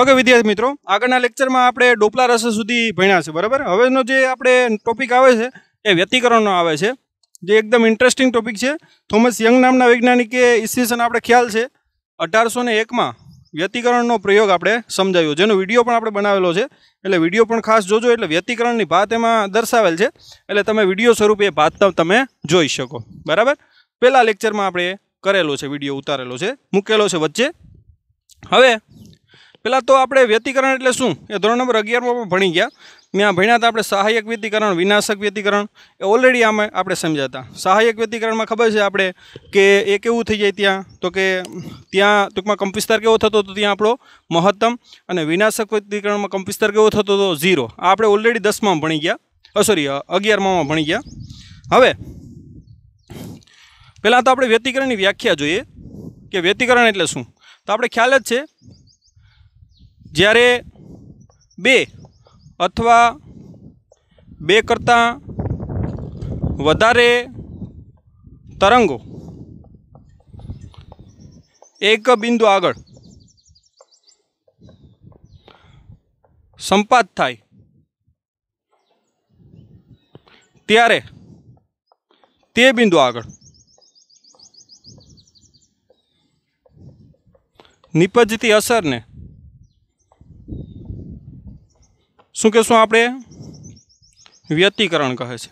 okay વિદ્યાર્થી મિત્રો આગળના લેક્ચરમાં આપણે ડોપલા રસ સુધી ભણ્યા છે બરાબર હવેનો જે આપણે ટોપિક આવે છે એ વ્યતિકરણનો આવે છે જે એકદમ ઇન્ટરેસ્ટિંગ ટોપિક છે થોમસ યંગ નામના વૈજ્ઞાનિકે ઈસવીસન આપણે ખ્યાલ છે અઢારસો ને એકમાં વ્યતિકરણનો પ્રયોગ આપણે સમજાવ્યો જેનો વિડીયો પણ આપણે બનાવેલો છે એટલે વિડીયો પણ ખાસ જોજો એટલે વ્યતિકરણની ભાત એમાં દર્શાવેલ છે એટલે તમે વિડીયો સ્વરૂપે એ ભાત તમે જોઈ શકો બરાબર પહેલાં લેક્ચરમાં આપણે કરેલો છે વિડીયો ઉતારેલો છે મૂકેલો છે વચ્ચે હવે પહેલાં તો આપણે વ્યતિકરણ એટલે શું એ ધોરણ નંબર અગિયારમાં ભણી ગયા ત્યાં ભણ્યા હતા આપણે સહાયક વ્યતિકરણ વિનાશક વ્યતિકરણ એ ઓલરેડી આમાં આપણે સમજાતા સહાયક વ્યતિકરણમાં ખબર છે આપણે કે એ કેવું થઈ જાય ત્યાં તો કે ત્યાં ટૂંકમાં કંપિસ્તર કેવો થતો હતો ત્યાં આપણો મહત્તમ અને વિનાશક વ્યતિકરણમાં કંપિસ્તર કેવો થતો હતો ઝીરો આ આપણે ઓલરેડી દસમાં ભણી ગયા સોરી અગિયારમાં ભણી ગયા હવે પહેલાં તો આપણે વ્યતિકરણની વ્યાખ્યા જોઈએ કે વ્યતિકરણ એટલે શું તો આપણે ખ્યાલ જ છે જ્યારે બે અથવા બે કરતાં વધારે તરંગો એક બિંદુ આગળ સંપાત થાય ત્યારે તે બિંદુ આગળ નિપજતી અસરને શું કહેશું આપણે વ્યતિકરણ કહે છે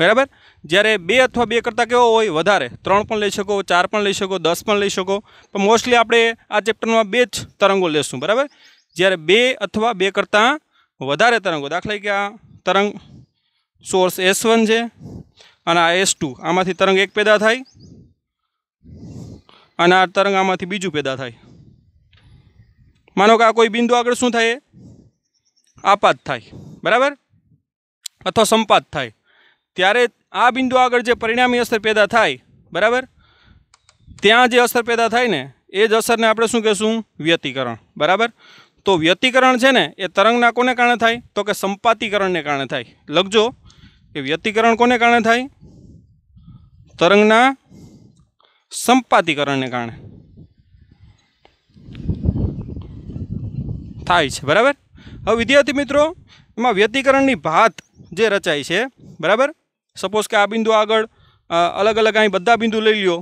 બરાબર જ્યારે બે અથવા બે કરતાં કેવો હોય વધારે ત્રણ પણ લઈ શકો ચાર પણ લઈ શકો દસ પણ લઈ શકો પણ મોસ્ટલી આપણે આ ચેપ્ટરમાં બે જ તરંગો લેશું બરાબર જ્યારે બે અથવા બે કરતાં વધારે તરંગો દાખલા કે આ તરંગ સોર્સ એસ વન છે અને આ એસ ટુ આમાંથી તરંગ એક પેદા થાય અને આ તરંગ આમાંથી બીજું પેદા થાય માનો કે આ કોઈ બિંદુ આગળ શું થાય આપાત થાય બરાબર અથવા સંપાત થાય ત્યારે આ બિંદુ આગળ જે પરિણામી અસર પેદા થાય બરાબર ત્યાં જે અસર પેદા થાય ને એ જ અસરને આપણે શું કહેશું વ્યતિકરણ બરાબર તો વ્યતિકરણ છે ને એ તરંગના કોને કારણે થાય તો કે સંપાતીકરણને કારણે થાય લખજો કે વ્યતિકરણ કોને કારણે થાય તરંગના સંપાતીકરણને કારણે થાય છે બરાબર હવે વિદ્યાર્થી મિત્રો એમાં વ્યતિકરણની ભાત જે રચાય છે બરાબર સપોઝ કે આ બિંદુ આગળ અલગ અલગ અહીં બધા બિંદુ લઈ લ્યો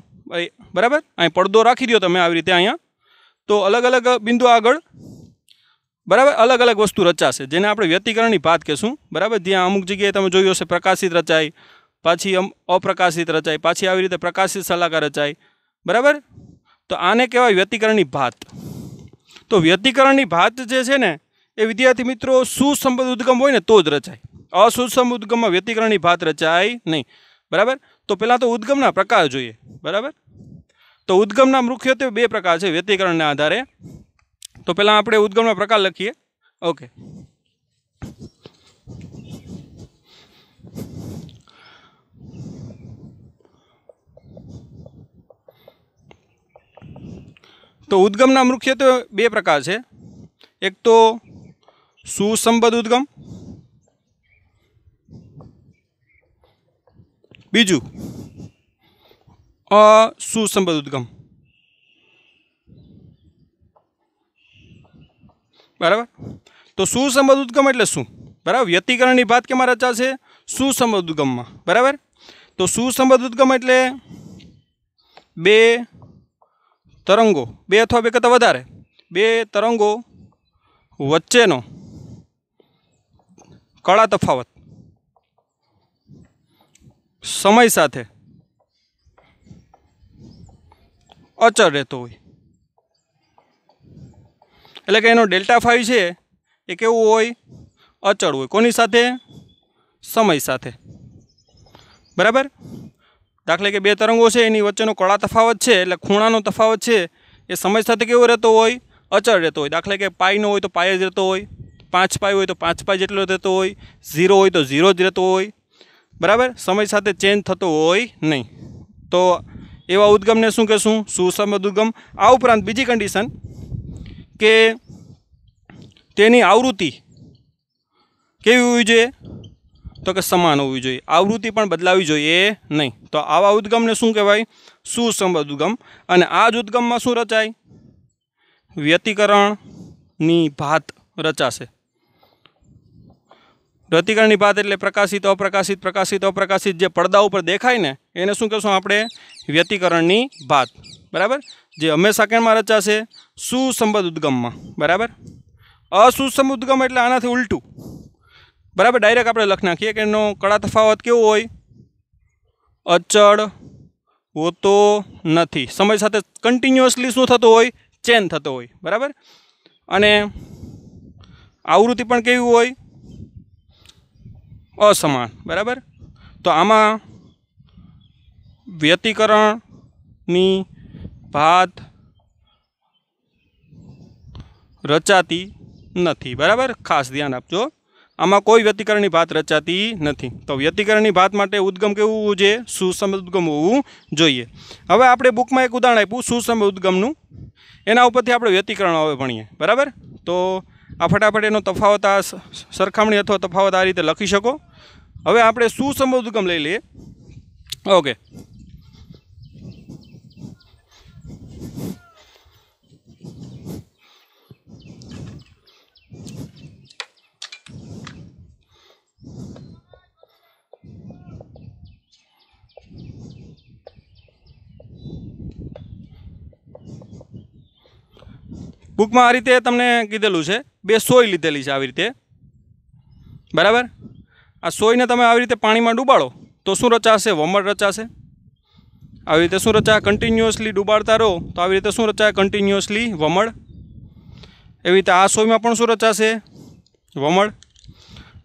બરાબર અહીં પડદો રાખી દો તમે આવી રીતે અહીંયા તો અલગ અલગ બિંદુ આગળ બરાબર અલગ અલગ વસ્તુ રચાશે જેને આપણે વ્યતિકરણની ભાત કહેશું બરાબર જ્યાં અમુક જગ્યાએ તમે જોયું હશે પ્રકાશિત રચાય પાછી અપ્રકાશિત રચાય પાછી આવી રીતે પ્રકાશિત સલાહકાર રચાય બરાબર તો આને કહેવાય વ્યતિકરણની ભાત તો વ્યતિકરણની ભાત જે છે ને એ વિદ્યાર્થી મિત્રો સુસંબદ્ધ ઉદ્ગમ હોય ને તો જ રચાય અસુસંબ ઉદ્ગમમાં વ્યતિકરણની ભાત રચાય નહીં બરાબર તો પહેલાં તો ઉદ્ગમના પ્રકાર જોઈએ બરાબર તો ઉદ્ગમના મુખ્યત્વે બે પ્રકાર છે વ્યતિકરણના આધારે તો પહેલાં આપણે ઉદ્ગમના પ્રકાર લખીએ ઓકે તો ઉદ્ગમના મુખ્યત્વે બે પ્રકાર છે એક તો સુસંબદ ઉદ્ગમ બીજું અસુસંબદ્ધ ઉદ્ગમ બરાબર તો સુસંબદ્ધ ઉદ્ગમ એટલે શું બરાબર વ્યતિકરણની ભાત રચા છે સુસંબદ્ધ ઉદ્ગમમાં બરાબર તો સુસંબદ્ધ ઉદ્ગમ એટલે બે તરંગો બે અથવા બે કરતાં વધારે બે તરંગો વચ્ચેનો કળા તફાવત સમય સાથે અચળ રહેતો હોય એટલે કે એનો ડેલ્ટા ફાઈવ છે એ કેવું હોય અચળ હોય કોની સાથે સમય સાથે બરાબર દાખલે કે બે તરંગો છે એની વચ્ચેનો કળા તફાવત છે એટલે ખૂણાનો તફાવત છે એ સમય સાથે કેવો રહેતો હોય અચળ રહેતો હોય દાખલે કે પાઈનો હોય તો પાય જ રહેતો હોય પાંચ પાય હોય તો પાંચ પાય જેટલો રહેતો હોય ઝીરો હોય તો ઝીરો જ રહેતો હોય બરાબર સમય સાથે ચેન્જ થતો હોય નહીં તો એવા ઉદ્ગમને શું કહેશું સુસંબદ્ધ ઉદ્ગમ આ ઉપરાંત બીજી કન્ડિશન કે તેની આવૃત્તિ કેવી હોવી જોઈએ તો કે સમાન હોવી જોઈએ આવૃત્તિ પણ બદલાવી જોઈએ નહીં તો આવા ઉદ્ગમને શું કહેવાય સુસંબદ્ધ ઉદ્ગમ અને આ જ ઉદ્ગમમાં શું રચાય વ્યતિકરણની ભાત રચાશે રતિકરણની ભાત એટલે પ્રકાશિત અપ્રકાશિત પ્રકાશિત અપ્રકાશિત જે પડદા ઉપર દેખાય ને એને શું કહેશું આપણે વ્યતિકરણની ભાત બરાબર જે હંમેશા કેણમાં રચાશે સુસંબદ્ધ ઉદ્ગમમાં બરાબર અસુસંબ ઉદ્ગમ એટલે આનાથી ઉલટું બરાબર ડાયરેક્ટ આપણે લખી નાખીએ કે એનો કળા તફાવત કેવો હોય અચળ હોતો નથી સમય સાથે કન્ટિન્યુઅસલી શું થતો હોય ચેન થતો હોય બરાબર અને આવૃત્તિ પણ કેવી હોય અસમાન બરાબર તો આમાં વ્યતિકરણની ભાત રચાતી નથી બરાબર ખાસ ધ્યાન આપજો આમાં કોઈ વ્યતિકરણની ભાત રચાતી નથી તો વ્યતિકરણની ભાત માટે ઉદ્ગમ કેવું હોવું જોઈએ સુસમ ઉદ્ગમ હોવું જોઈએ હવે આપણે બુકમાં એક ઉદાહરણ આપ્યું સુસમ ઉદ્ગમનું એના ઉપરથી આપણે વ્યતિકરણ હવે ભણીએ બરાબર તો આ ફટાફટ એનો તફાવત આ સરખામણી અથવા તફાવત આ રીતે લખી શકો હવે આપણે સુસમ ઉદ્ગમ લઈ લઈએ ઓકે બુકમાં આ રીતે તમને કીધેલું છે બે સોય લીધેલી છે આવી રીતે બરાબર આ સોયને તમે આવી રીતે પાણીમાં ડૂબાડો તો શું રચાશે વમળ રચાશે આવી રીતે શું રચા કન્ટિન્યુઅસલી ડૂબાડતા રહો તો આવી રીતે શું રચા કન્ટિન્યુઅસલી વમળ એવી રીતે આ સોયમાં પણ શું રચાશે વમળ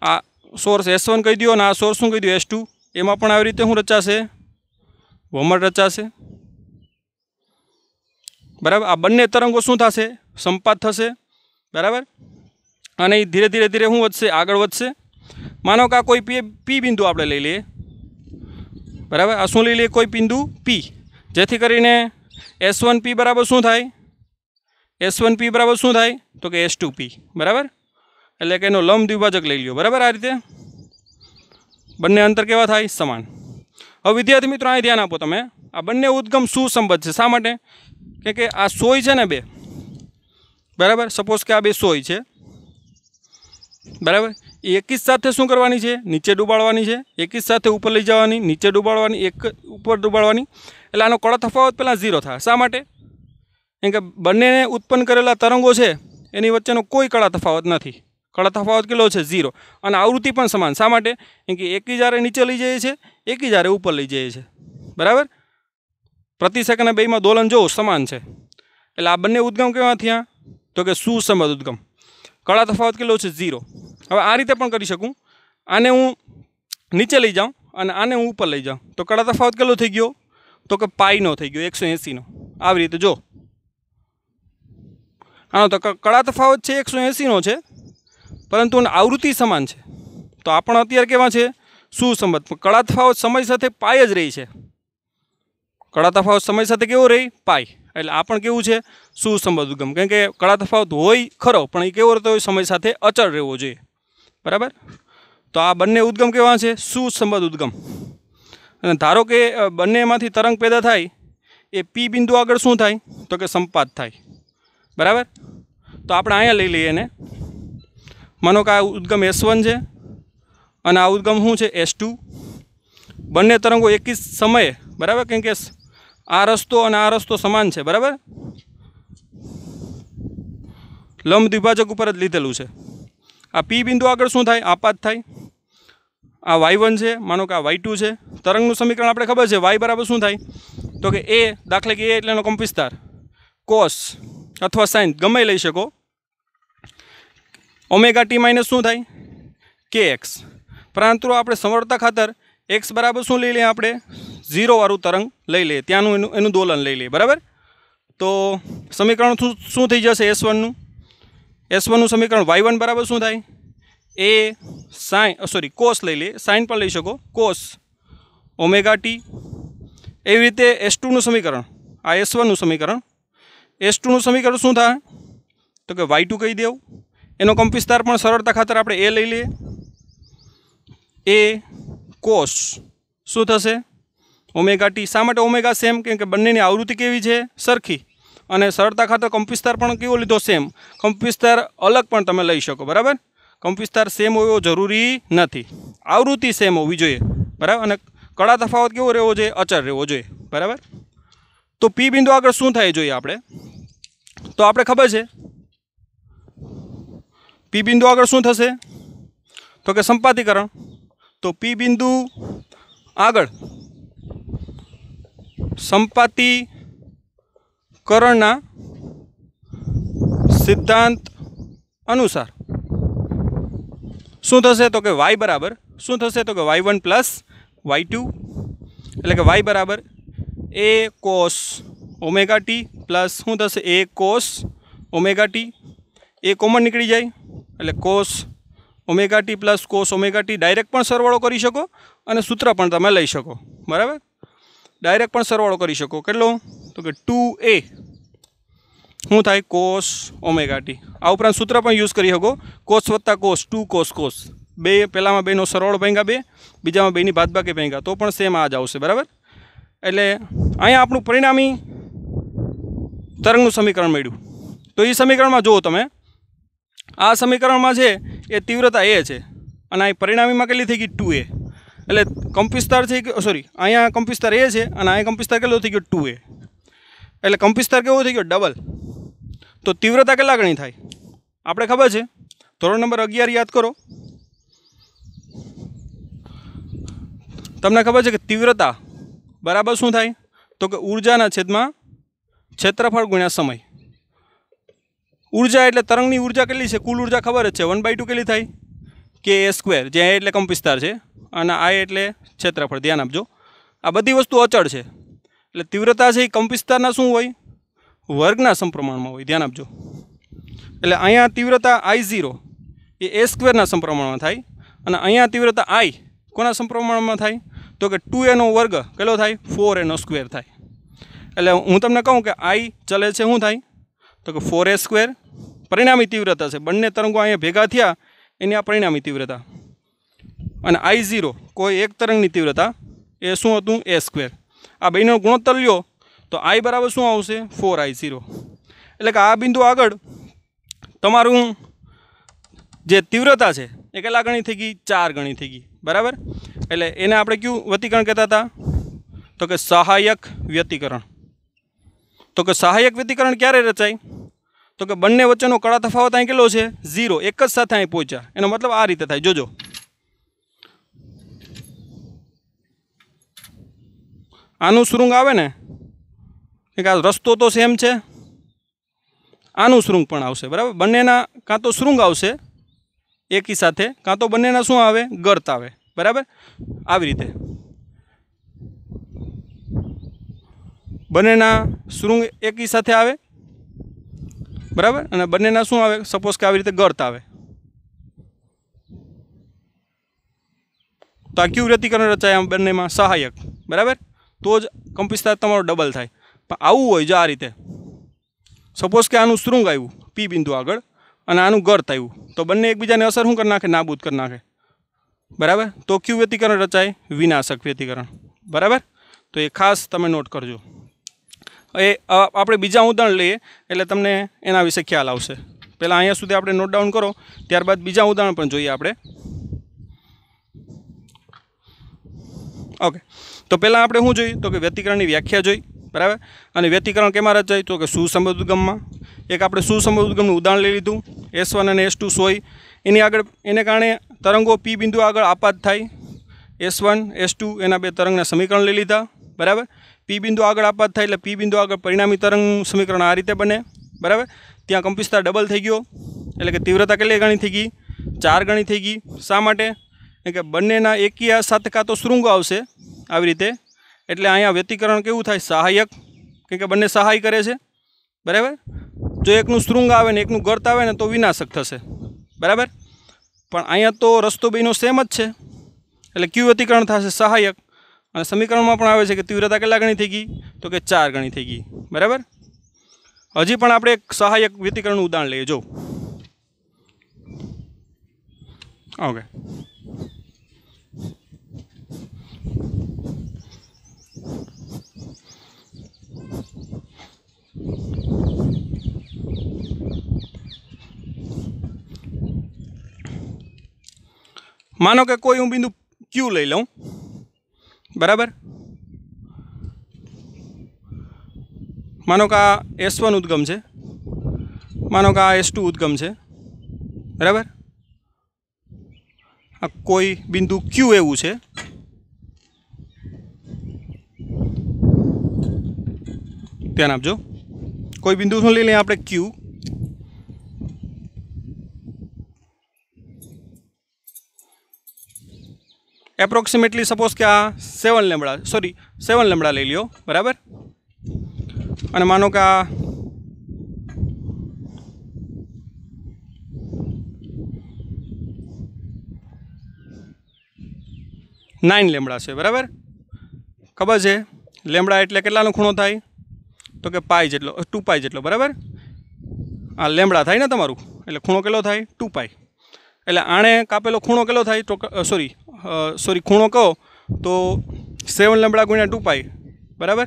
આ સોર્સ એસ વન કહી દો અને આ સોર્સ શું કહી દો એસ ટુ એમાં પણ આવી રીતે શું રચાશે વમળ રચાશે બરાબર આ બંને તરંગો શું થશે સંપાત થશે બરાબર અને એ ધીરે ધીરે ધીરે શું વધશે આગળ વધશે માનો કે આ કોઈ પી પી બિંદુ આપણે લઈ લઈએ બરાબર આ શું લઈ લઈએ કોઈ બિંદુ પી જેથી કરીને એસ વન પી બરાબર શું થાય એસ વન પી બરાબર શું થાય તો કે એસ ટુ પી બરાબર એટલે કે એનો લંબ દ્વિભાજક લઈ લ્યો બરાબર આ રીતે બંને અંતર કેવા થાય સમાન હવે વિદ્યાર્થી મિત્રો અહીં ધ્યાન આપો તમે આ બંને ઉદ્ગમ સુસંબદ્ધ છે શા માટે કેમ કે આ સોય છે ને બે બરાબર સપોઝ કે આ બે સોય છે બરાબર એક જ સાથે શું કરવાની છે નીચે ડૂબાડવાની છે એક જ સાથે ઉપર લઈ જવાની નીચે ડૂબાડવાની એક ઉપર ડૂબાડવાની એટલે આનો કળા તફાવત પહેલાં ઝીરો થાય શા માટે કેમ કે બંનેને ઉત્પન્ન કરેલા તરંગો છે એની વચ્ચેનો કોઈ કળા તફાવત નથી કળા તફાવત કેટલો છે ઝીરો અને આવૃત્તિ પણ સમાન શા માટે કેમ કે એક જ નીચે લઈ જઈએ છીએ એક જ હારે ઉપર લઈ જઈએ છીએ બરાબર પ્રતિ સેકન્ડ બેમાં દોલન જો સમાન છે એટલે આ બંને ઉદ્ગમ કેવા થયા તો કે સુસંબદ ઉદ્ગમ કળા તફાવત કેટલો છે ઝીરો હવે આ રીતે પણ કરી શકું આને હું નીચે લઈ જાઉં અને આને હું ઉપર લઈ જાઉં તો કળા તફાવત કેટલો થઈ ગયો તો કે પાઈનો થઈ ગયો એકસો એંસીનો આવી રીતે જો આનો તો કળા તફાવત છે એકસો એંસીનો છે પરંતુ આવૃત્તિ સમાન છે તો આ પણ અત્યારે કેવા છે સુસંબત કળા તફાવત સમય સાથે પાય જ રહી છે કળા તફાવત સમય સાથે કેવો રહે પાય એટલે આ પણ કેવું છે સુસંબંધ ઉદ્ગમ કેમ કે કળા તફાવત હોય ખરો પણ એ કેવો રહેતો હોય સમય સાથે અચળ રહેવો જોઈએ બરાબર તો આ બંને ઉદ્ગમ કેવા છે સુસંબંધ ઉદ્ગમ અને ધારો કે બંનેમાંથી તરંગ પેદા થાય એ પી બિંદુ આગળ શું થાય તો કે સંપાત થાય બરાબર તો આપણે અહીંયા લઈ લઈએ એને માનો કે આ ઉદ્ગમ એસ વન છે અને આ ઉદ્ગમ શું છે એસ ટુ બંને તરંગો એક જ સમયે બરાબર કેમ કે આ રસ્તો અને આ રસ્તો સમાન છે બરાબર લંબ દ્વિભાજક ઉપર જ લીધેલું છે આ પી બિંદુ આગળ શું થાય આપાત થાય આ વાય વન છે માનો કે આ વાય ટુ છે તરંગનું સમીકરણ આપણે ખબર છે વાય બરાબર શું થાય તો કે એ દાખલે કે એ એટલે એનો કંપ કોસ અથવા સાઇન ગમે લઈ શકો ઓમેગા ટી માઇનસ શું થાય કે એક્સ પરંતુ આપણે સમર્થતા ખાતર એક્સ બરાબર શું લઈ લઈએ આપણે ઝીરોવાળું તરંગ લઈ લે ત્યાંનું એનું એનું દોલન લઈ લે બરાબર તો સમીકરણ શું શું થઈ જશે એસ વનનું એસ વનનું સમીકરણ વાય વન બરાબર શું થાય એ સાઇન સોરી કોસ લઈ લે સાઇન પણ લઈ શકો કોસ ઓમેગા ટી એવી રીતે એસ ટુનું સમીકરણ આ એસ વનનું સમીકરણ એસ ટુનું સમીકરણ શું થાય તો કે વાય ટુ કહી દેવું એનો કંપિસ્તાર પણ સરળતા ખાતર આપણે એ લઈ લઈએ એ કોસ શું થશે ઓમેગા ટી શા માટે ઓમેગા સેમ કેમ કે બંનેની આવૃત્તિ કેવી છે સરખી અને સરળતા ખાતર કંપવિસ્તાર પણ કેવો લીધો સેમ કંપવિસ્તાર અલગ પણ તમે લઈ શકો બરાબર કંપવિસ્તાર સેમ હોવો જરૂરી નથી આવૃત્તિ સેમ હોવી જોઈએ બરાબર અને કડા તફાવત કેવો રહેવો જોઈએ અચર રહેવો જોઈએ બરાબર તો પી બિંદુ આગળ શું થાય જોઈએ આપણે તો આપણે ખબર છે પી બિંદુ આગળ શું થશે તો કે સંપાતિકરણ તો પી બિંદુ આગળ સંપાતિ કરણના સિદ્ધાંત અનુસાર શું થશે તો કે વાય બરાબર શું થશે તો કે Y one plus Y two એટલે કે વાય બરાબર A cos omega T plus શું થશે A cos omega T A common નીકળી જાય એટલે cos omega T plus cos omega T direct પણ સરવાળો કરી શકો અને સૂત્ર પણ તમે લઈ શકો બરાબર ડાયરેક્ટ પણ સરવાળો કરી શકો કેટલો તો કે ટુ એ શું થાય કોસ ઓમેગા ટી આ ઉપરાંત સૂત્ર પણ યુઝ કરી શકો કોસ વત્તા કોસ ટુ કોસ કોસ બે પહેલાંમાં બેનો સરવાળો ભાંગ્યા બે બીજામાં બેની બાદબાકી ભાંગ્યા તો પણ સેમ આ જ આવશે બરાબર એટલે અહીંયા આપણું પરિણામી તરંગનું સમીકરણ મળ્યું તો એ સમીકરણમાં જુઓ તમે આ સમીકરણમાં છે એ તીવ્રતા એ છે અને અહીં પરિણામીમાં કેટલી થઈ ગઈ ટુ એ એટલે કંપિસ્તાર થઈ ગયો સોરી અહીંયા કંપિસ્તાર એ છે અને અહીંયા કંપિસ્તાર કેટલો થઈ ગયો ટુ એ એટલે કંપિસ્તાર કેવો થઈ ગયો ડબલ તો તીવ્રતા કેટલા ગણી થાય આપણે ખબર છે ધોરણ નંબર અગિયાર યાદ કરો તમને ખબર છે કે તીવ્રતા બરાબર શું થાય તો કે ઉર્જાના છેદમાં ક્ષેત્રફળ ગુણ્યા સમય ઉર્જા એટલે તરંગની ઉર્જા કેટલી છે કુલ ઉર્જા ખબર જ છે વન બાય ટુ કેટલી થાય કે એ સ્ક્વેર જે એટલે કંપ છે અને આ એટલે ક્ષેત્રફળ ધ્યાન આપજો આ બધી વસ્તુ અચળ છે એટલે તીવ્રતા છે એ કંપ શું હોય વર્ગના સમપ્રમાણમાં હોય ધ્યાન આપજો એટલે અહીંયા તીવ્રતા આઈ ઝીરો એ એ સ્ક્વેરના સમપ્રમાણમાં થાય અને અહીંયા તીવ્રતા આઈ કોના સમપ્રમાણમાં થાય તો કે ટુ એનો વર્ગ કેટલો થાય ફોર એનો સ્ક્વેર થાય એટલે હું તમને કહું કે આઈ ચલે છે શું થાય તો કે ફોર એ સ્ક્વેર પરિણામી તીવ્રતા છે બંને તરંગો અહીંયા ભેગા થયા એની આ પરિણામી તીવ્રતા અને આઈ ઝીરો કોઈ એક તરંગની તીવ્રતા એ શું હતું એ સ્ક્વેર આ બંનેનો ગુણોત્તર લ્યો તો આઈ બરાબર શું આવશે ફોર આઈ ઝીરો એટલે કે આ બિંદુ આગળ તમારું જે તીવ્રતા છે એ કેટલા ગણી થઈ ગઈ ચાર ગણી થઈ ગઈ બરાબર એટલે એને આપણે કયું વતીકરણ કહેતા હતા તો કે સહાયક વ્યતિકરણ તો કે સહાયક વ્યતિકરણ ક્યારે રચાય તો કે બંને વચ્ચેનો કળા તફાવત અહીં કેટલો છે ઝીરો એક જ સાથે અહીં પહોંચ્યા એનો મતલબ આ રીતે થાય જોજો આનું સુરુંગ આવે ને કે આ રસ્તો તો સેમ છે આનું શૃંગ પણ આવશે બરાબર બંનેના કાં તો શૃંગ આવશે એકી સાથે કાં તો બંનેના શું આવે ગર્ત આવે બરાબર આવી રીતે બંનેના શૃંગ એકી સાથે આવે બરાબર અને બંનેના શું આવે સપોઝ કે આવી રીતે ગર્ત આવે તો આ ક્યુ વ્યતિકરણ રચાય આમ બંનેમાં સહાયક બરાબર તો જ કંપિસ્તાર તમારો ડબલ થાય પણ આવું હોય જો આ રીતે સપોઝ કે આનું શૃંગ આવ્યું પી બિંદુ આગળ અને આનું ગર્ત આવ્યું તો બંને એકબીજાને અસર શું કરી નાખે નાબૂદ કરી નાખે બરાબર તો ક્યુ વ્યતિકરણ રચાય વિનાશક વ્યતિકરણ બરાબર તો એ ખાસ તમે નોટ કરજો એ આપણે બીજા ઉદાહરણ લઈએ એટલે તમને એના વિશે ખ્યાલ આવશે પહેલાં અહીંયા સુધી આપણે નોટ ડાઉન કરો ત્યારબાદ બીજા ઉદાહરણ પણ જોઈએ આપણે ઓકે તો પહેલાં આપણે શું જોઈએ તો કે વ્યતિકરણની વ્યાખ્યા જોઈ બરાબર અને વ્યતિકરણ કેમાં રચાય તો કે સુસંબંધ ઉદ્ગમમાં એક આપણે સુસંબંધ ઉદ્ગમનું ઉદાહરણ લઈ લીધું એસ વન અને એસ ટુ સોય એની આગળ એને કારણે તરંગો પી બિંદુ આગળ આપાત થાય એસ વન એસ ટુ એના બે તરંગના સમીકરણ લઈ લીધા બરાબર પી બિંદુ આગળ આપવાત થાય એટલે પી બિંદુ આગળ પરિણામી તરંગ સમીકરણ આ રીતે બને બરાબર ત્યાં કંપિસ્તાર ડબલ થઈ ગયો એટલે કે તીવ્રતા કેટલી ગણી થઈ ગઈ ચાર ગણી થઈ ગઈ શા માટે કે બંનેના એકીયા સાથે કાં તો શૃંગ આવશે આવી રીતે એટલે અહીંયા વ્યતિકરણ કેવું થાય સહાયક કે બંને સહાય કરે છે બરાબર જો એકનું શૃંગ આવે ને એકનું ગર્ત આવે ને તો વિનાશક થશે બરાબર પણ અહીંયા તો રસ્તો બેનો સેમ જ છે એટલે કયું વ્યતિકરણ થશે સહાયક અને સમીકરણમાં પણ આવે છે કે તીવ્રતા કેટલા ગણી થઈ ગઈ તો કે ચાર ગણી થઈ ગઈ બરાબર હજી પણ આપણે એક સહાયક વ્યતિકરણનું ઉદાહરણ લઈએ જો ઓકે માનો કે કોઈ હું બિંદુ ક્યુ લઈ લઉં બરાબર માનો કે આ એસ વન ઉદ્ગમ છે માનો કે આ એસ ટુ ઉદ્ગમ છે બરાબર આ કોઈ બિંદુ ક્યુ એવું છે ધ્યાન આપજો કોઈ બિંદુ શું લઈ લઈએ આપણે ક્યુ એપ્રોક્સિમેટલી સપોઝ કે આ seven lambda sorry seven lambda લઈ લ્યો બરાબર અને માનો કે આ નાઇન લેમડા છે બરાબર ખબર છે લેમડા એટલે કેટલાનો ખૂણો થાય તો કે પાય જેટલો ટુ પાય જેટલો બરાબર આ લેમડા થાય ને તમારું એટલે ખૂણો કેટલો થાય ટુ પાય એટલે આણે કાપેલો ખૂણો કેટલો થાય તો સોરી સોરી ખૂણો કહો તો સેવન લેમડા ગુણ્યા ટુ પાઈ બરાબર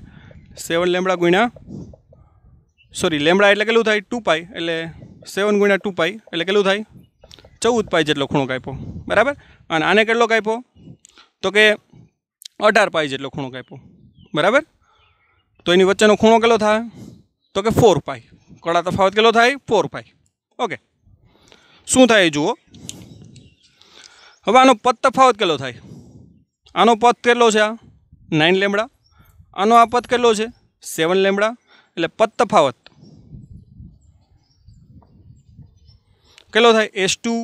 સેવન લેમડા ગુણ્યા સોરી લેમડા એટલે કેટલું થાય ટુ પાઈ એટલે સેવન ગુણ્યા ટુ પાઈ એટલે કેટલું થાય ચૌદ પાઈ જેટલો ખૂણો કાપ્યો બરાબર અને આને કેટલો કાપ્યો તો કે અઢાર પાઈ જેટલો ખૂણો કાપ્યો બરાબર તો એની વચ્ચેનો ખૂણો કેટલો થાય તો કે ફોર પાઈ કડા તફાવત કેટલો થાય ફોર પાઈ ઓકે શું થાય જુઓ હવે આનો પદ તફાવત કેટલો થાય આનો પદ કેટલો છે આ નાઇન લેમડા આનો આ પદ કેટલો છે સેવન લેમડા એટલે પદ તફાવત કેટલો થાય S two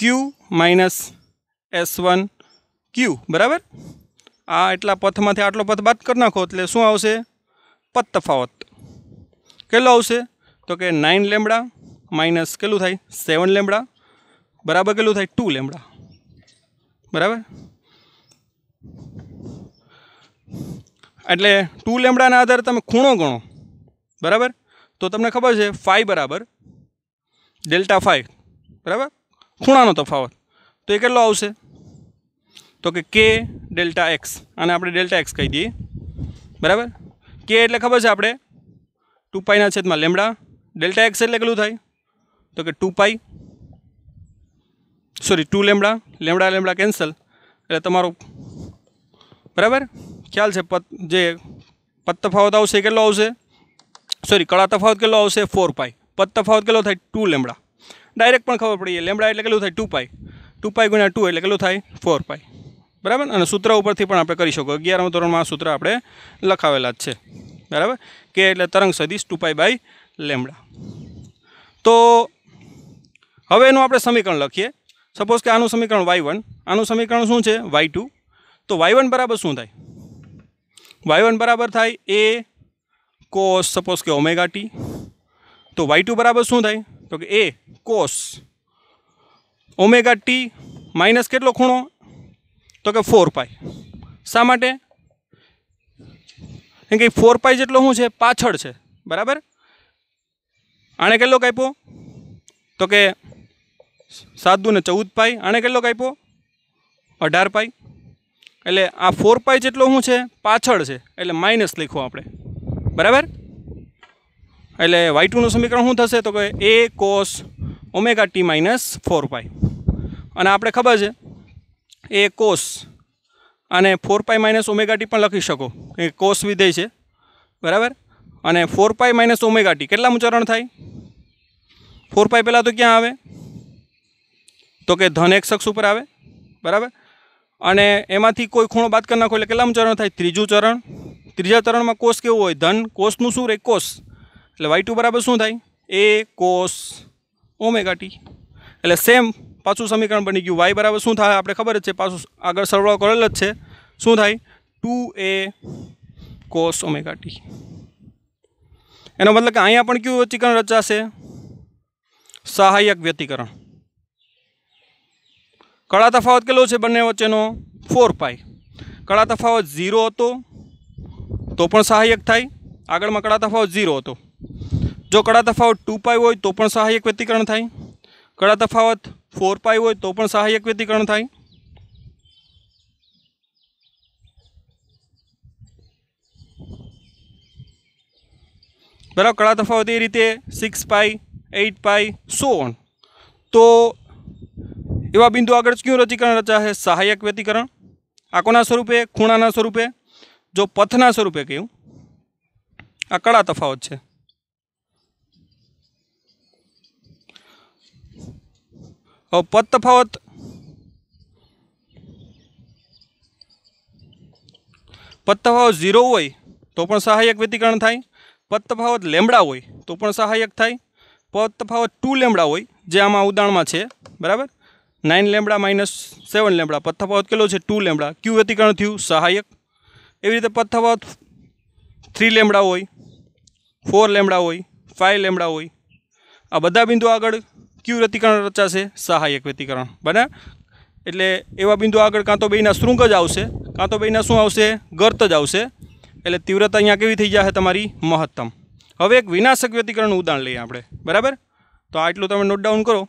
Q minus S one Q બરાબર આ એટલા પથમાંથી આટલો પથ બાદ કરી નાખો એટલે શું આવશે પદ તફાવત કેટલો આવશે તો કે નાઇન લેમડા માઇનસ કેટલું થાય સેવન લેમડા બરાબર કેટલું થાય ટુ લેમડા બરાબર એટલે ટુ લેમડાના આધારે તમે ખૂણો ગણો બરાબર તો તમને ખબર છે ફાઈ બરાબર ડેલ્ટા ફાઈ બરાબર ખૂણાનો તફાવત તો એ કેટલો આવશે તો કે કે ડેલ્ટા એક્સ અને આપણે ડેલ્ટા એક્સ કહી દઈએ બરાબર કે એટલે ખબર છે આપણે ટુ પાઈના છેદમાં લેમડા ડેલ્ટા એક્સ એટલે કેટલું થાય તો કે two pi sorry two lambda lambda lambda cancel એટલે તમારો બરાબર ખ્યાલ છે પત જે પદ તફાવત આવશે કેટલો આવશે સોરી કળા તફાવત કેટલો આવશે ફોર પાઈ પદ તફાવત કેટલો થાય ટુ લેમડા ડાયરેક્ટ પણ ખબર પડી લેમડા એટલે કેટલું થાય ટુ પાઈ ટુ પાઈ ગુણ્યા ટુ એટલે કેટલું થાય ફોર પાઈ બરાબર અને સૂત્ર ઉપરથી પણ આપણે કરી શકો અગિયારમા ધોરણમાં આ સૂત્ર આપણે લખાવેલા જ છે બરાબર કે એટલે તરંગ સદીશ ટુ પાઈ બાય લેમડા તો હવે એનું આપણે સમીકરણ લખીએ સપોઝ કે આનું સમીકરણ વાય વન આનું સમીકરણ શું છે વાય ટુ તો વાય વન બરાબર શું થાય વાય વન બરાબર થાય એ કોસ સપોઝ કે ઓમેગા ટી તો વાય ટુ બરાબર શું થાય તો કે A cos omega T minus કેટલો ખૂણો તો કે ફોર પાય શા માટે કેમ કે ફોર પાય જેટલો શું છે પાછળ છે બરાબર આણે કેટલો કાપ્યો તો કે સાદું ને ચૌદ પાઈ આણે કેટલો કાપ્યો અઢાર પાઈ એટલે આ ફોર પાઈ જેટલો શું છે પાછળ છે એટલે માઇનસ લખો આપણે બરાબર એટલે વાય ટુનું સમીકરણ શું થશે તો કે A cos omega T minus four pi અને આપણે ખબર છે એ કોસ અને four pi minus omega T પણ લખી શકો એ કોસ વિધેય છે બરાબર અને four pi minus omega T કેટલામું ચરણ થાય ફોર પાઈ પહેલાં તો ક્યાં આવે તો કે ધન એક શખ્સ ઉપર આવે બરાબર અને એમાંથી કોઈ ખૂણો બાદ કરી નાખો એટલે કેટલામું ચરણ થાય ત્રીજું ચરણ ત્રીજા ચરણમાં કોષ કેવું હોય ધન કોષનું શું રહે કોષ એટલે વાય ટુ બરાબર શું થાય એ કોષ ઓમેગા ટી એટલે સેમ પાછું સમીકરણ બની ગયું વાય બરાબર શું થાય આપણે ખબર જ છે પાછું આગળ સરવાળો કરેલ જ છે શું થાય two A cos omega T એનો મતલબ કે અહીંયા પણ કયું વ્યતિકરણ રચાશે સહાયક વ્યતિકરણ કળા તફાવત કેટલો છે બંને વચ્ચેનો ફોર પાય કળા તફાવત ઝીરો હતો તો પણ સહાયક થાય આગળમાં કળા તફાવત ઝીરો હતો જો કળા તફાવત ટુ પાય હોય તો પણ સહાયક વ્યતિકરણ થાય કળા તફાવત ફોર પાઈ હોય તો પણ સહાયક વ્યતિકરણ થાય બરાબર કળા તફાવત એ રીતે six pi eight pi so on તો એવા બિંદુ આગળ ક્યુ રચીકરણ રચાશે સહાયક વ્યતિકરણ આંકોના સ્વરૂપે ખૂણાના સ્વરૂપે જો પથના સ્વરૂપે કહ્યું આ કળા તફાવત છે પથ તફાવત પથ તફાવત ઝીરો હોય તો પણ સહાયક વ્યતિકરણ થાય પદ તફાવત લેમડા હોય તો પણ સહાયક થાય પથ તફાવત ટુ લેમડા હોય જે આમાં ઉદાહરણમાં છે બરાબર nine lambda minus seven lambda પદ તફાવત કેટલો છે ટુ લેમડા ક્યુ વ્યતિકરણ થયું સહાયક એવી રીતે પદ થ્રી લેમડા હોય ફોર લેમડા હોય ફાઇવ લેમડા હોય આ બધા બિંદુ આગળ ક્યુ વ્યતિકરણ રચાશે સહાયક વ્યતિકરણ બને એટલે એવા બિંદુ આગળ કાં તો બેના શૃંગ જ આવશે કાં તો બેના શું આવશે ગર્ત જ આવશે એટલે તીવ્રતા અહીંયા કેવી થઈ જશે તમારી મહત્તમ હવે એક વિનાશક વ્યતિકરણનું ઉદાહરણ લઈએ આપણે બરાબર તો આટલું તમે નોટ ડાઉન કરો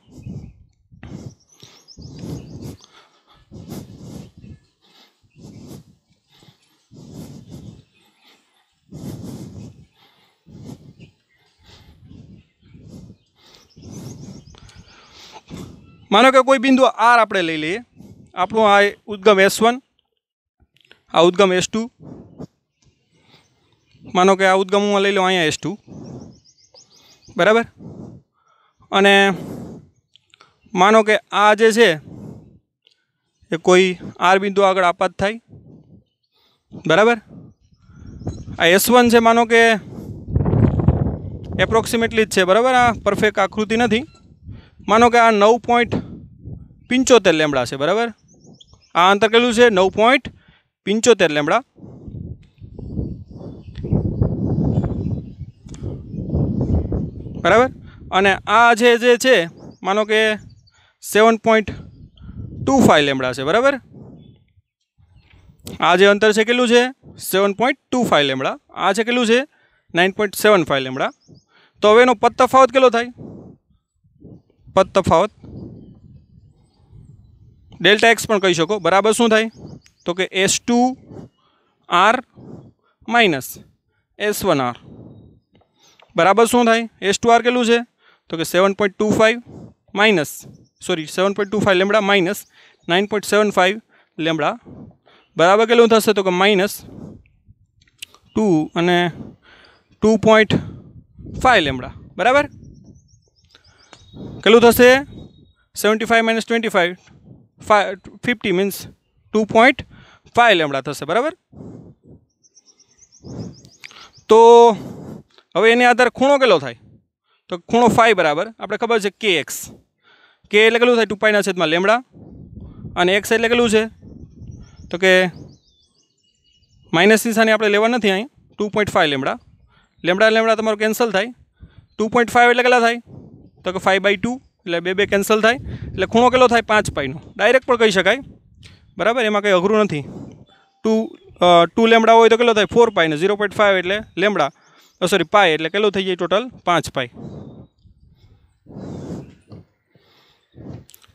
માનો કે કોઈ બિંદુ આર આપણે લઈ લઈએ આપણું આ ઉદ્ગમ એસ વન આ ઉદ્ગમ એસ ટુ માનો કે આ ઉદ્ગમ હું લઈ લઉં અહીંયા એસ ટુ બરાબર અને માનો કે આ જે છે એ કોઈ આર બિંદુ આગળ આપાત થાય બરાબર આ એસ વન છે માનો કે એપ્રોક્સિમેટલી જ છે બરાબર આ પરફેક્ટ આકૃતિ નથી માનો કે આ નવ પોઈન્ટ પંચોતેર લેમડા છે બરાબર આ અંતર કેટલું છે નવ પોઈન્ટ પંચોતેર લેમડા બરાબર અને આ જે જે છે માનો કે seven point two five lambda છે બરાબર આ જે અંતર છે કેટલું છે seven point two five lambda આ છે કેટલું છે nine point seven five lambda તો હવે એનો પત્તફાવત કેટલો થાય પદ તફાવત ડેલ્ટા એક્સ પણ કહી શકો બરાબર શું થાય તો કે S two R minus S one R બરાબર શું થાય એસ ટુ આર કેટલું છે તો કે seven point two five minus sorry seven point two five lambda minus nine point seven five lambda બરાબર કેટલું થશે તો કે માઇનસ ટુ અને ટુ પોઈન્ટ ફાઇવ લેમડા બરાબર કેટલું થશે seventy five minus twenty five fifty means two point five lambda થશે બરાબર તો હવે એને આધારે ખૂણો કેટલો થાય તો ખૂણો ફાઈ બરાબર આપણે ખબર છે કે એક્સ કે એટલે કેટલું થાય ટુ પાઈના છેદમાં લેમડા અને એક્સ એટલે કેટલું છે તો કે માઇનસ નિશાની આપણે લેવા નથી અહીં two point five lambda lambda lambda તમારું કેન્સલ થાય ટુ પોઈન્ટ ફાઇવ એટલે કેટલા થાય તો કે ફાઇવ બાય ટુ એટલે બે બે કેન્સલ થાય એટલે ખૂણો કેટલો થાય પાંચ પાઈનો ડાયરેક્ટ પણ કહી શકાય બરાબર એમાં કંઈ અઘરું નથી ટુ ટુ લેમડા હોય તો કેટલો થાય ફોર પાઈને ઝીરો પોઈન્ટ ફાઇવ એટલે લેમડા સોરી પાય એટલે કેટલો થઈ જાય ટોટલ પાંચ પાય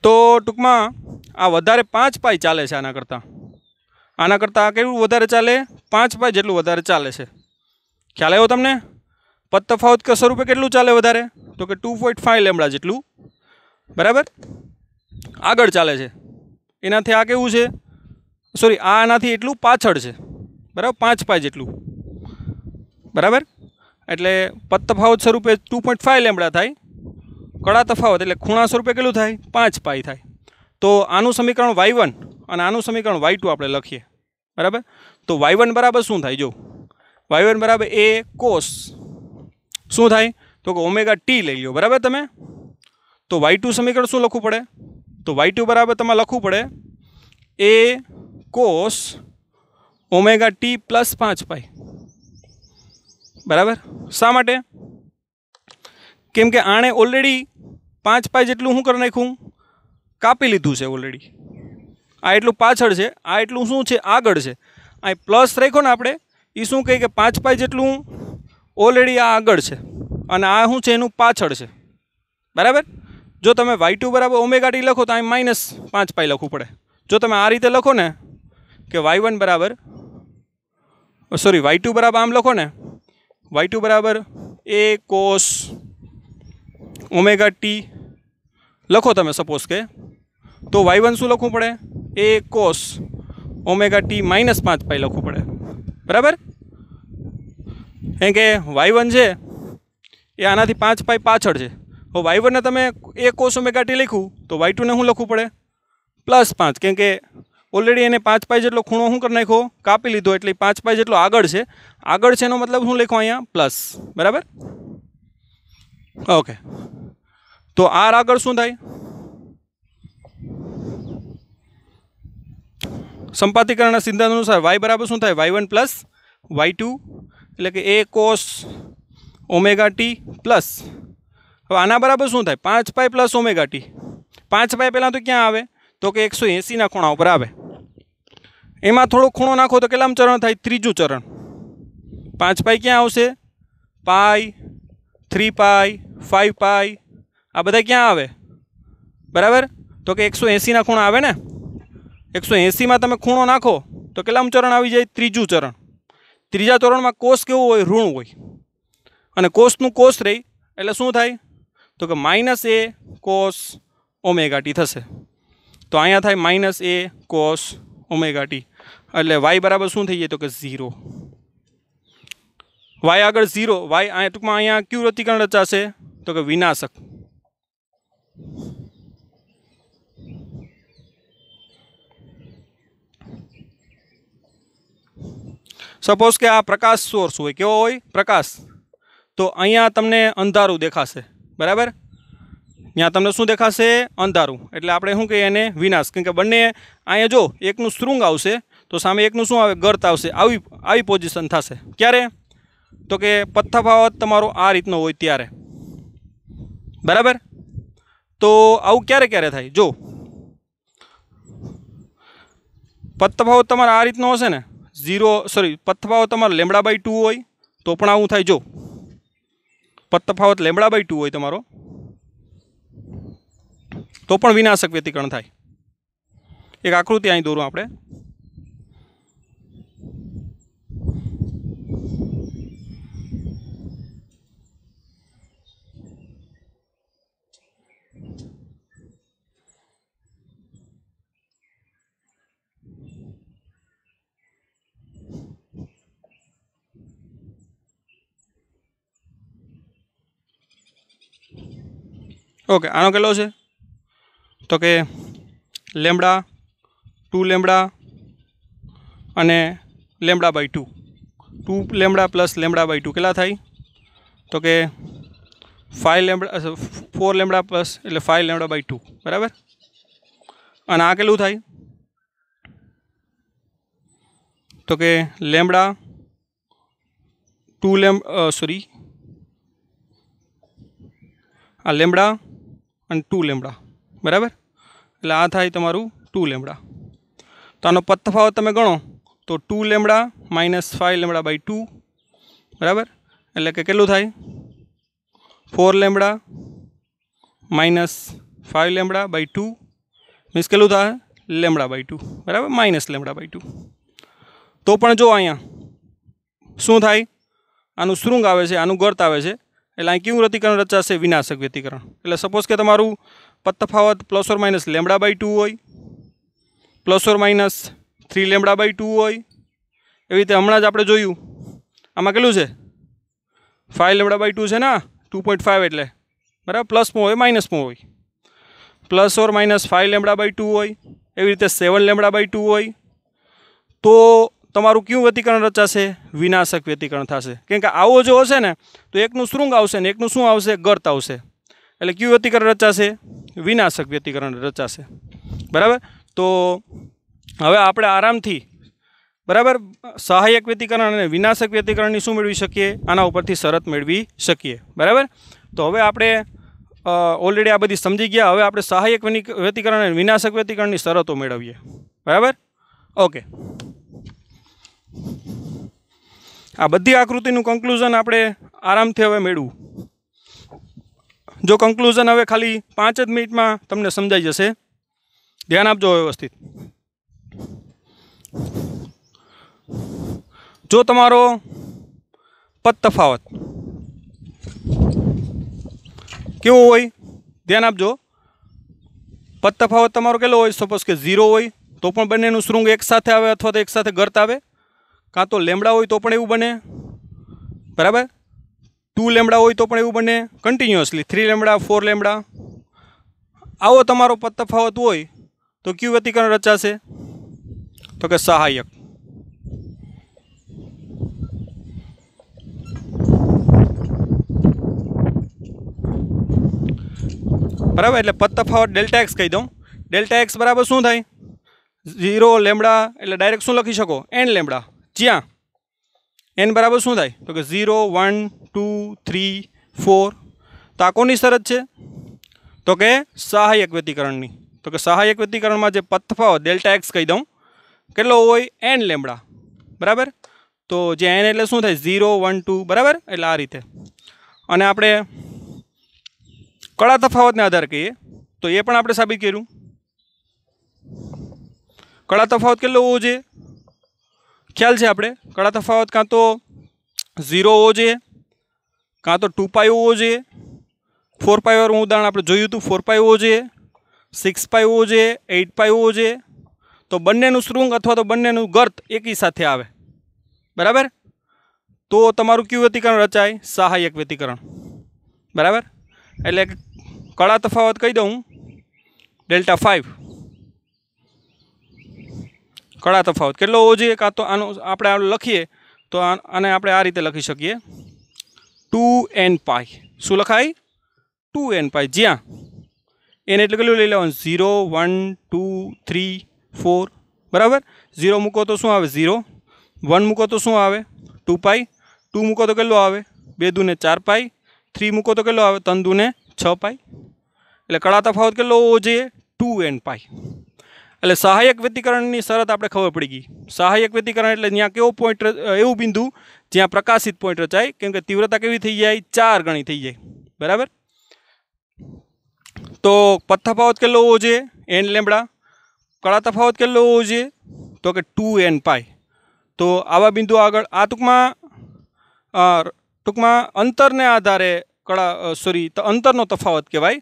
તો ટૂંકમાં આ વધારે પાંચ પાય ચાલે છે આના કરતાં આના કરતાં કેવું વધારે ચાલે પાંચ પાય જેટલું વધારે ચાલે છે ખ્યાલ આવ્યો તમને પદ તફાવત કે સ્વરૂપે કેટલું ચાલે વધારે તો કે ટુ પોઈન્ટ ફાઇવ લેમડા જેટલું બરાબર આગળ ચાલે છે એનાથી આ કેવું છે સોરી આ આનાથી એટલું પાછળ છે બરાબર પાંચ પાય જેટલું બરાબર એટલે પદ તફાવત સ્વરૂપે ટુ પોઈન્ટ ફાઇવ લેમડા થાય કળા તફાવત એટલે ખૂણા સ્વરૂપે કેટલું થાય પાંચ પાય થાય તો આનું સમીકરણ વાય વન અને આનું સમીકરણ વાય ટુ આપણે લખીએ બરાબર તો વાય વન બરાબર શું થાય જો વાય વન બરાબર એ કોસ શું થાય તો કે ઓમેગા ટી લઈ લો બરાબર તમે તો વાય ટુ સમીકરણ શું લખવું પડે તો વાય ટુ બરાબર તમારે લખવું પડે A cos omega T plus પાંચ પાય બરાબર શા માટે કેમ કે આણે ઓલરેડી પાંચ પાય જેટલું હું કરી નાખ્યું કાપી લીધું છે ઓલરેડી આ એટલું પાછળ છે આ એટલું શું છે આગળ છે આ પ્લસ રાખ્યો ને આપણે એ શું કહીએ કે પાંચ પાય જેટલું ઓલરેડી આ આગળ છે અને આ શું છે એનું પાછળ છે બરાબર જો તમે વાય ટુ બરાબર ઓમેગા ટી લખો તો અહીં માઇનસ પાંચ પાઈ લખવું પડે જો તમે આ રીતે લખો ને કે વાય વન બરાબર સોરી વાય ટુ બરાબર આમ લખો ને વાય ટુ બરાબર એ કોસ ઓમેગા ટી લખો તમે સપોઝ કે તો વાય વન શું લખવું પડે A cos omega T minus પાંચ પાઈ લખવું પડે બરાબર કેમ કે વાય વન છે એ આનાથી પાંચ પાઈ પાછળ છે હવે વાય વનને તમે એક ઓસ ઓમેગાટી લખ્યું તો વાય ટુને શું લખવું પડે પ્લસ પાંચ કેમ કે ઓલરેડી એને પાંચ પાઈ જેટલો ખૂણો શું કરી નાખ્યો કાપી લીધો એટલે પાંચ પાઈ જેટલો આગળ છે આગળ છે એનો મતલબ શું લખો અહીંયા પ્લસ બરાબર ઓકે તો આર આગળ શું થાય સંપાતિકરણના સિદ્ધાંત અનુસાર વાય બરાબર શું થાય Y one plus Y two એટલે કે A cos omega T plus હવે આના બરાબર શું થાય પાંચ પાય પ્લસ ઓમેગા ટી પાંચ પાય પહેલાં તો ક્યાં આવે તો કે એકસો એંસીના ખૂણા ઉપર આવે એમાં થોડો ખૂણો નાખો તો કેટલામ ચરણ થાય ત્રીજું ચરણ પાંચ પાય ક્યાં આવશે પાય થ્રી પાય ફાઇવ પાય આ બધા ક્યાં આવે બરાબર તો કે એકસો એંસીના ખૂણા આવે ને એકસો એંસીમાં તમે ખૂણો નાખો તો કેટલામ ચરણ આવી જાય ત્રીજું ચરણ ત્રીજા ધોરણમાં કોષ કેવો હોય ઋણ હોય અને કોષનું કોષ રહી એટલે શું થાય તો કે માઇનસ એ કોષ ઓમેગાટી થશે તો અહીંયા થાય માઇનસ એ કોષ ઓમેગાટી એટલે વાય બરાબર શું થઈ જાય તો કે ઝીરો વાય આગળ ઝીરો વાય ટૂંકમાં અહીંયા કયું રતિકરણ રચાશે તો કે વિનાશક સપોઝ કે આ પ્રકાશ સોર્સ હોય કેવો હોય પ્રકાશ તો અહીંયા તમને અંધારું દેખાશે બરાબર ત્યાં તમને શું દેખાશે અંધારું એટલે આપણે શું કહીએ એને વિનાશ કેમ કે બંને અહીંયા જો એકનું શૃંગ આવશે તો સામે એકનું શું આવે ગર્ત આવશે આવી આવી પોઝિશન થશે ક્યારે તો કે પથ્થાભાવત તમારો આ રીતનો હોય ત્યારે બરાબર તો આવું ક્યારે ક્યારે થાય જો પથ્થભાવત તમારો આ રીતનો હશે ને ઝીરો સોરી પથ્થફાવત તમારો લેમડા બાય ટુ હોય તો પણ આવું થાય જો પથ્થફાવત લેમડા બાય ટુ હોય તમારો તો પણ વિનાશક વ્યતિકરણ થાય એક આકૃતિ અહીં દોરું આપણે ઓકે આનો કેટલો છે તો કે લેમડા ટુ લેમડા અને lambda by two two lambda plus lambda by two કેટલા થાય તો કે five lambda four lambda plus એટલે ફાઇવ લેમડા બાય ટુ બરાબર અને આ કેટલું થાય તો કે લેમડા ટુ લેમ સોરી આ લેમડા અને ટુ લેમડા બરાબર એટલે આ થાય તમારું ટુ લેમડા તો આનો પદ તફાવત તમે ગણો તો two lambda minus five lambda by two બરાબર એટલે કે કેટલું થાય four lambda minus five lambda by two means કેટલું થાય લેમડા બાય ટુ બરાબર માઇનસ લેમડા બાય ટુ તો પણ જો અહીંયા શું થાય આનું શૃંગ આવે છે આનું ગર્ત આવે છે એટલે અહીં કેવું વ્યતિકરણ રચાશે વિનાશક વ્યતિકરણ એટલે સપોઝ કે તમારું પદ plus or minus lambda by two હોય plus or minus three lambda by two હોય એવી રીતે હમણાં જ આપણે જોયું આમાં કેટલું છે ફાઇવ લેમડા બાય ટુ છે ના ટુ પોઈન્ટ ફાઇવ એટલે બરાબર પ્લસમાં હોય માઇનસમાં હોય plus or minus five lambda by two હોય એવી રીતે સેવન લેમડા બાય ટુ હોય તો તમારું કયું વ્યતિકરણ રચાશે વિનાશક વ્યતિકરણ થશે કેમ કે આવો જો હશે ને તો એકનું શૃંગ આવશે ને એકનું શું આવશે ગર્ત આવશે એટલે કયું વ્યતિકરણ રચાશે વિનાશક વ્યતિકરણ રચાશે બરાબર તો હવે આપણે આરામથી બરાબર સહાયક વ્યતિકરણ અને વિનાશક વ્યતિકરણની શું મેળવી શકીએ આના ઉપરથી શરત મેળવી શકીએ બરાબર તો હવે આપણે ઓલરેડી આ બધી સમજી ગયા હવે આપણે સહાયક વ્યતિકરણ અને વિનાશક વ્યતિકરણની શરતો મેળવીએ બરાબર ઓકે આ બધી આકૃતિનું કન્ક્લુઝન આપણે આરામથી હવે મેળવું જો કન્ક્લુઝન હવે ખાલી પાંચ જ મિનિટમાં તમને સમજાઈ જશે ધ્યાન આપજો વ્યવસ્થિત જો તમારો પદ તફાવત કેવો હોય ધ્યાન આપજો પદ તફાવત તમારો કેટલો હોય સપોઝ કે ઝીરો હોય તો પણ બંનેનું શૃંગ એક સાથે આવે અથવા તો એક સાથે ગર્ત આવે કાં તો લેમડા હોય તો પણ એવું બને બરાબર ટુ લેમડા હોય તો પણ એવું બને continuously three lambda four lambda આવો તમારો પદ તફાવત હોય તો કયું વ્યતિકરણ રચાશે તો કે સહાયક બરાબર એટલે પદ તફાવત ડેલ્ટા એક્સ કહી દઉં ડેલ્ટા એક્સ બરાબર શું થાય ઝીરો લેમડા એટલે ડાયરેક્ટ શું લખી શકો એન લેમડા જ્યાં એન બરાબર શું થાય તો કે zero one two three four તો આ કોની શરત છે તો કે સહાયક વ્યતિકરણની તો કે સહાયક વ્યતિકરણમાં જે પદ તફાવત ડેલ્ટા એક્સ કહી દઉં કેટલો હોય એન લેમડા બરાબર તો જે એન એટલે શું થાય ઝીરો વન ટુ બરાબર એટલે આ રીતે અને આપણે કળા તફાવતને આધાર કહીએ તો એ પણ આપણે સાબિત કર્યું કળા તફાવત કેટલો હોવો જોઈએ ખ્યાલ છે આપણે કડા તફાવત કાં તો ઝીરો હોવો જોઈએ કાં તો ટુ પાઈ હોવો જોઈએ ફોર પાઈવાળું ઉદાહરણ આપણે જોયું હતું ફોર પાઈ હોવો જોઈએ સિક્સ પાઈ હોવો જોઈએ એઇટ પાઈ હોવો જોઈએ તો બંનેનું શૃંગ અથવા તો બંનેનું ગર્ત એકી સાથે આવે બરાબર તો તમારું કયું વ્યતિકરણ રચાય સહાયક વ્યતિકરણ બરાબર એટલે કળા તફાવત કહી દઉં ડેલ્ટા ફાઇવ કડા તફાવત કેટલો હોવો જોઈએ કાં તો આનું આપણે લખીએ તો આને આપણે આ રીતે લખી શકીએ ટુ એન પાય શું લખાય ટુ એન પાય જ્યાં એને એટલે કેટલું લઈ લેવાનું zero one two three four બરાબર ઝીરો મૂકો તો શું આવે ઝીરો વન મૂકો તો શું આવે ટુ પાય ટુ મૂકો તો કેટલો આવે બે દૂને ચાર પાય થ્રી મૂકો તો કેટલો આવે ત્રણ દૂને છ પાય એટલે કડા તફાવત કેટલો હોવો જોઈએ ટુ એન પાય એટલે સહાયક વ્યતિકરણની શરત આપણે ખબર પડી ગઈ સહાયક વ્યતિકરણ એટલે ત્યાં કેવો પોઈન્ટ એવું બિંદુ જ્યાં પ્રકાશિત પોઈન્ટ રચાય કેમ કે તીવ્રતા કેવી થઈ જાય ચાર ગણી થઈ જાય બરાબર તો પથ તફાવત કેટલો હોવો જોઈએ એન લેમડા કળા તફાવત કેટલો હોવો જોઈએ તો કે ટુ એન પાય તો આવા બિંદુ આગળ આ ટૂંકમાં ટૂંકમાં અંતરને આધારે કળા સોરી અંતરનો તફાવત કહેવાય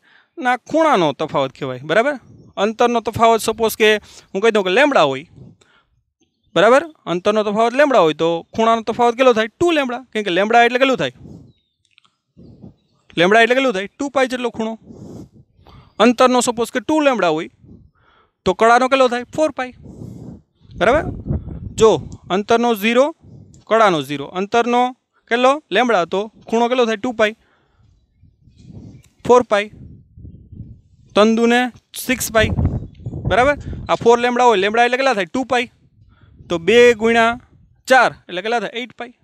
ના ખૂણાનો તફાવત કહેવાય બરાબર અંતરનો તફાવત સપોઝ કે હું કહી દઉં કે લેમડા હોય બરાબર અંતરનો તફાવત લેમડા હોય તો ખૂણાનો તફાવત કેટલો થાય ટુ લેમડા કેમ કે લેમડા એટલે કેટલું થાય લેમડા એટલે કેટલું થાય ટુ પાઈ જેટલો ખૂણો અંતરનો સપોઝ કે ટુ લેમડા હોય તો કળાનો કેટલો થાય ફોર પાઈ બરાબર જો અંતરનો ઝીરો કળાનો ઝીરો અંતરનો કેટલો લેમડા તો ખૂણો કેટલો થાય ટુ પાઈ ફોર પાઈ તંદુને સિક્સ પાઈ બરાબર આ ફોર લેમડા હોય લેમડા એટલે કેટલા થાય ટુ પાઈ તો બે ગુણ્યા ચાર એટલે કેટલા થાય એટ પાઈ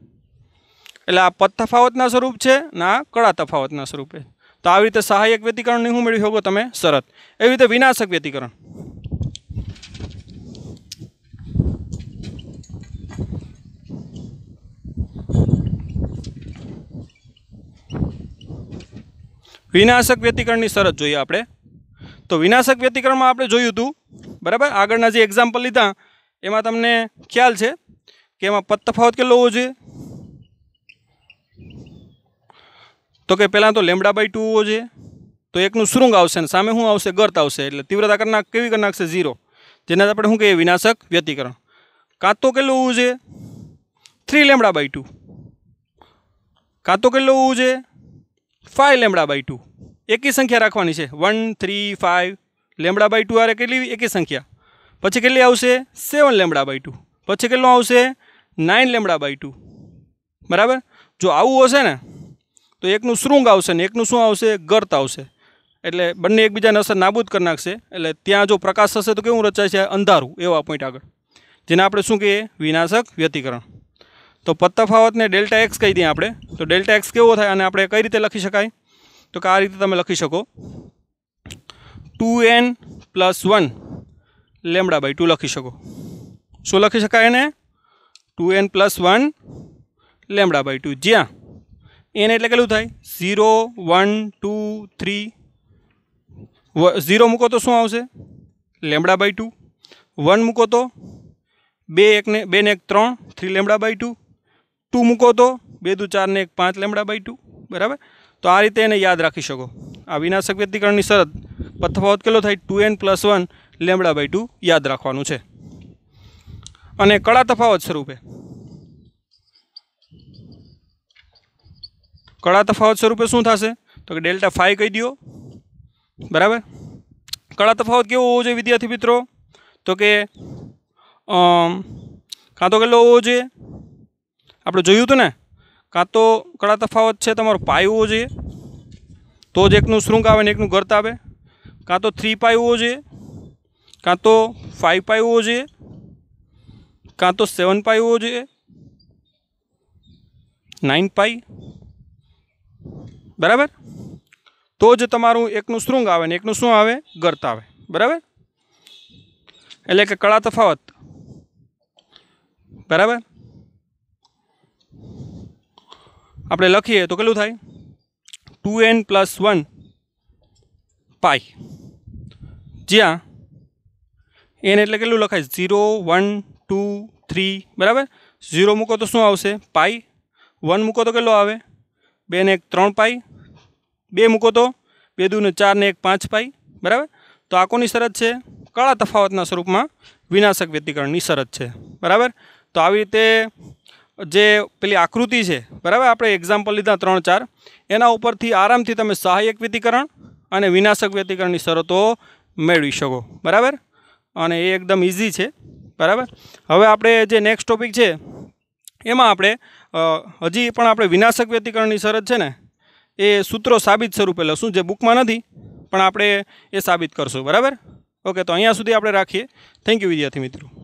એટલે આ પદ તફાવતના સ્વરૂપ છે ને આ કળા તફાવતના સ્વરૂપે તો આવી રીતે સહાયક વ્યતિકરણની શું મેળવી શકો તમે શરત એવી રીતે વિનાશક વ્યતિકરણ વિનાશક વ્યતિકરણની શરત જોઈએ આપણે તો વિનાશક વ્યતિક્રમમાં આપણે જોયું હતું બરાબર આગળના જે એક્ઝામ્પલ લીધા એમાં તમને ખ્યાલ છે કે એમાં પદ તફાવત કેટલો હોવો જોઈએ તો કે પહેલાં તો લેમડા બાય ટુ હોવો જોઈએ તો એકનું શૃંગ આવશે અને સામે શું આવશે ગર્ત આવશે એટલે તીવ્રતા કરી કેવી કરી નાખશે ઝીરો જેના આપણે શું કહીએ વિનાશક વ્યતિકરણ કાં તો કેટલું હોવું જોઈએ થ્રી લેમડા બાય ટુ કાં કેટલો કેટલું હોવું જોઈએ ફાઇવ લેમડા બાય ટુ એકી સંખ્યા રાખવાની છે one three five lambda by two આરે કેટલી એકી સંખ્યા પછી કેટલી આવશે સેવન લેમડા બાય ટુ પછી કેટલું આવશે નાઇન લેમડા બાય ટુ બરાબર જો આવું હશે ને તો એકનું શૃંગ આવશે ને એકનું શું આવશે ગર્ત આવશે એટલે બંને એકબીજાને અસર નાબૂદ કરી નાખશે એટલે ત્યાં જો પ્રકાશ થશે તો કેવું રચાય છે અંધારું એવા પોઈન્ટ આગળ જેને આપણે શું કહીએ વિનાશક વ્યતિકરણ તો પત્તફાવતને ડેલ્ટા એક્સ કહી દઈએ આપણે તો ડેલ્ટા એક્સ કેવો થાય અને આપણે કઈ રીતે લખી શકાય તો કે આ રીતે તમે લખી શકો two n plus one lambda by two લખી શકો શું લખી શકાય એને two n plus one lambda by two જ્યાં એન એટલે કેટલું થાય zero one two three zero મૂકો તો શું આવશે લેમડા બાય ટુ વન મૂકો તો બે એકને બે ને એક ત્રણ three lambda by two two મૂકો તો બે દુ ચાર ને એક પાંચ લેમડા બાય ટુ બરાબર તો આ રીતે એને યાદ રાખી શકો આ વિનાશક વ્યક્તિકરણની શરત તફાવત કેટલો થાય two n plus one lambda by two યાદ રાખવાનું છે અને કળા તફાવત સ્વરૂપે કળા તફાવત સ્વરૂપે શું થશે તો કે ડેલ્ટા ફાઈ કહી દો બરાબર કળા તફાવત કેવો હોવો જોઈએ વિદ્યાર્થી મિત્રો તો કે કાં તો કેટલો હોવો જોઈએ આપણે જોયું હતું ને કાં તો કળા તફાવત છે તમારો પાય હોવો જોઈએ તો જ એકનું શૃંગ આવે ને એકનું ગર્ત આવે કાં તો થ્રી પાય હોવો જોઈએ કાં તો ફાઇવ પાય હોવો જોઈએ કાં તો સેવન પાય હોવો જોઈએ નાઇન પાય બરાબર તો જ તમારું એકનું શૃંગ આવે ને એકનું શું આવે ગર્ત આવે બરાબર એટલે કે કળા તફાવત બરાબર આપણે લખીએ તો કેટલું થાય two n plus one pi જ્યાં એન એટલે કેટલું લખાય ઝીરો વન ટુ થ્રી બરાબર ઝીરો મૂકો તો શું આવશે પાઈ વન મૂકો તો કેટલો આવે બે ને એક ત્રણ પાઈ બે મૂકો તો બે દૂને ચાર ને એક પાંચ પાઈ બરાબર તો આ કોની શરત છે કળા તફાવતના સ્વરૂપમાં વિનાશક વ્યતિકરણની શરત છે બરાબર તો આવી રીતે જે પેલી આકૃતિ છે બરાબર આપણે એક્ઝામ્પલ લીધા ત્રણ ચાર એના ઉપરથી આરામથી તમે સહાયક વ્યતિકરણ અને વિનાશક વ્યતિકરણની શરતો મેળવી શકો બરાબર અને એ એકદમ ઇઝી છે બરાબર હવે આપણે જે નેક્સ્ટ ટોપિક છે એમાં આપણે હજી પણ આપણે વિનાશક વ્યતિકરણની શરત છે ને એ સૂત્રો સાબિત સ્વરૂપે લઈશું જે બુકમાં નથી પણ આપણે એ સાબિત કરશું બરાબર ઓકે તો અહીંયા સુધી આપણે રાખીએ થેન્ક યુ વિદ્યાર્થી મિત્રો